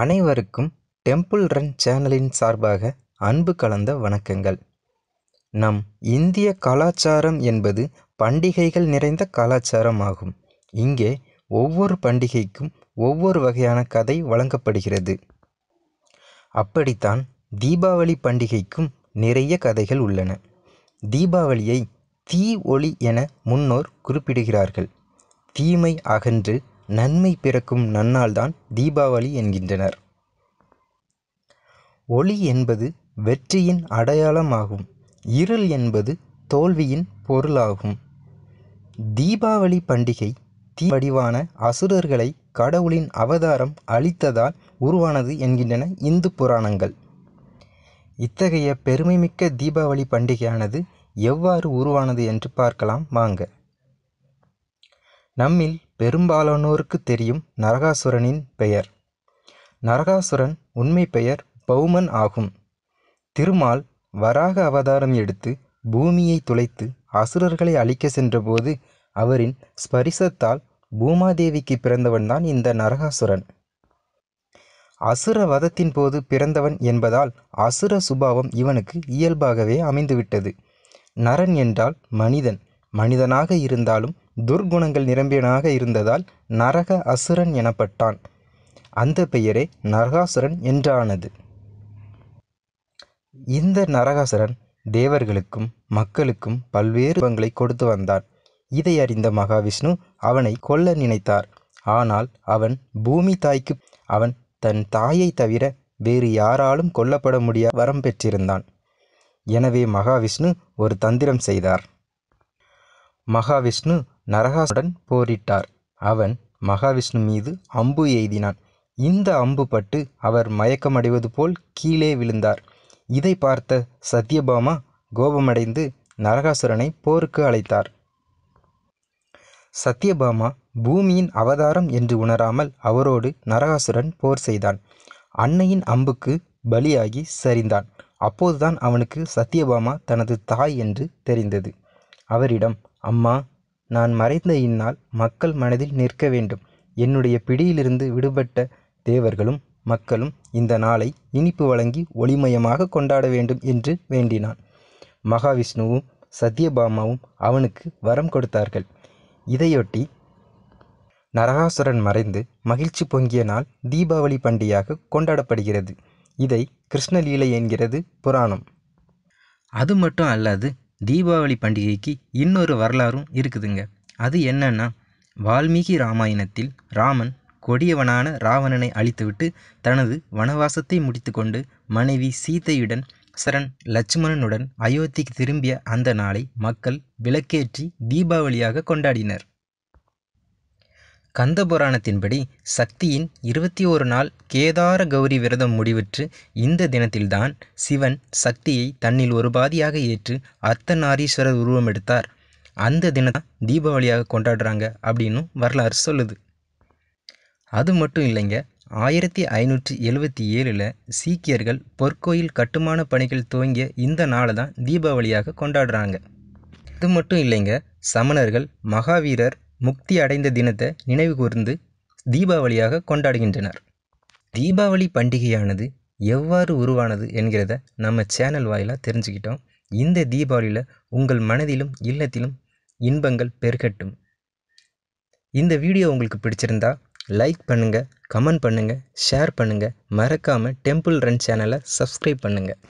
அனைவருக்கும் temple run சேனலின் சார்பாக அன்பு கலந்த வணக்கங்கள் நம் இந்திய கலாச்சாரம் என்பது பண்டிகைகள் நிறைந்த கலாச்சாரம் ஆகும் இங்கே ஒவ்வொரு பண்டிகைக்கும் ஒவ்வொரு வகையான கதை வழங்கப்படுகிறது அப்படித்தான் தீபாவளி பண்டிகைக்கும் நிறைய கதைகள் உள்ளன தீபாவளியை தீ ஒளி என முன்னோர் குறிப்பிடுகிறார்கள் தீமை அகன்று நன்மை பிறக்கும் நன்னால்தான் தீபாவளி என்கின்றனர் ஒளி என்பது வெற்றியின் அடையாளமாகும் இருள் என்பது தோல்வியின் பொருளாகும் தீபாவளி பண்டிகை தீ வடிவான அசுரர்களை கடவுளின் அவதாரம் அளித்ததால் உருவானது என்கின்றன இந்து புராணங்கள் இத்தகைய பெருமைமிக்க தீபாவளி பண்டிகையானது எவ்வாறு உருவானது என்று பார்க்கலாம் வாங்க நம்மில் பெரும்பாலானோருக்கு தெரியும் நரகாசுரனின் பெயர் நரகாசுரன் உண்மை பெயர் பௌமன் ஆகும் திருமால் வராக அவதாரம் எடுத்து பூமியை துளைத்து அசுரர்களை அழிக்க சென்றபோது அவரின் ஸ்பரிசத்தால் பூமாதேவிக்கு பிறந்தவன்தான் இந்த நரகாசுரன் அசுர வதத்தின் போது பிறந்தவன் என்பதால் அசுர சுபாவம் இவனுக்கு இயல்பாகவே அமைந்துவிட்டது நரன் என்றால் மனிதன் மனிதனாக இருந்தாலும் துர்க்குணங்கள் நிரம்பியனாக இருந்ததால் நரக அசுரன் எனப்பட்டான் அந்த பெயரே நரகாசுரன் என்றானது இந்த நரகாசுரன் தேவர்களுக்கும் மக்களுக்கும் பல்வேறு பங்களை கொடுத்து வந்தான் இதை அறிந்த மகாவிஷ்ணு அவனை கொல்ல நினைத்தார் ஆனால் அவன் பூமி தாய்க்கு அவன் தன் தாயை தவிர வேறு யாராலும் கொல்லப்பட முடிய வரம் பெற்றிருந்தான் எனவே மகாவிஷ்ணு ஒரு தந்திரம் செய்தார் மகாவிஷ்ணு நரகாசுடன் போரிட்டார். அவன் மகாவிஷ்ணு மீது அம்பு எய்தினான். இந்த அம்பு பட்டு அவர் மயக்கமடைவது போல் கீழே விழுந்தார். இதை பார்த்த சத்யபாமா கோபமடைந்து நரகாசுரனை போருக்கு அழைத்தார். சத்யபாமா பூமியின் அவதாரம் என்று உணராமல் அவரோடு நரகாசுரன் போர் செய்தான். அன்னையின் அம்புக்கு பலியாகி சரிந்தான். அப்போதுதான் அவனுக்கு சத்யபாமா தனது தாய் என்று தெரிந்தது. அவரிடம் அம்மா நான் மறைந்த இந்நாள் மக்கள் மனதில் நிற்க வேண்டும் என்னுடைய பிடியிலிருந்து விடுபட்ட தேவர்களும் மக்களும் இந்த நாளை இனிப்பு வழங்கி ஒளிமயமாக கொண்டாட வேண்டும் என்று வேண்டினான் மகாவிஷ்ணுவும் சத்யபாமாவும் அவனுக்கு வரம் கொடுத்தார்கள் இதையொட்டி நரகாசுரன் மறைந்து மகிழ்ச்சி பொங்கிய நாள் தீபாவளி பண்டிகையாக கொண்டாடப்படுகிறது இதை கிருஷ்ணலீலை என்கிறது புராணம் அது மட்டும் அல்லாது தீபாவளி பண்டிகைக்கு இன்னொரு வரலாறும் இருக்குதுங்க அது என்னென்னா வால்மீகி ராமாயணத்தில் ராமன் கொடியவனான ராவணனை அழித்துவிட்டு தனது வனவாசத்தை முடித்துக்கொண்டு மனைவி சீதையுடன் சரண் லட்சுமணனுடன் அயோத்திக்கு திரும்பிய அந்த நாளை மக்கள் விளக்கேற்றி தீபாவளியாக கொண்டாடினர் கந்தபுராணத்தின்படி சக்தியின் இருபத்தி ஒரு நாள் கேதார கௌரி விரதம் முடிவுற்று இந்த தினத்தில்தான் சிவன் சக்தியை தன்னில் ஒரு பாதியாக ஏற்று அர்த்தநாரீஸ்வரர் உருவம் எடுத்தார் அந்த தினம் தீபாவளியாக கொண்டாடுறாங்க அப்படின்னு வரலாறு சொல்லுது அது மட்டும் இல்லைங்க ஆயிரத்தி ஐநூற்றி எழுவத்தி ஏழில் சீக்கியர்கள் பொற்கோயில் கட்டுமான பணிகள் துவங்கிய இந்த நாளை தான் தீபாவளியாக கொண்டாடுறாங்க அது மட்டும் இல்லைங்க சமணர்கள் மகாவீரர் முக்தி அடைந்த தினத்தை நினைவு கூர்ந்து தீபாவளியாக கொண்டாடுகின்றனர் தீபாவளி பண்டிகையானது எவ்வாறு உருவானது என்கிறத நம்ம சேனல் வாயிலாக தெரிஞ்சுக்கிட்டோம் இந்த தீபாவளியில் உங்கள் மனதிலும் இல்லத்திலும் இன்பங்கள் பெருகட்டும் இந்த வீடியோ உங்களுக்கு பிடிச்சிருந்தா லைக் பண்ணுங்கள் கமெண்ட் பண்ணுங்கள் ஷேர் பண்ணுங்கள் மறக்காமல் டெம்பிள் ரன் சேனலை சப்ஸ்கிரைப் பண்ணுங்கள்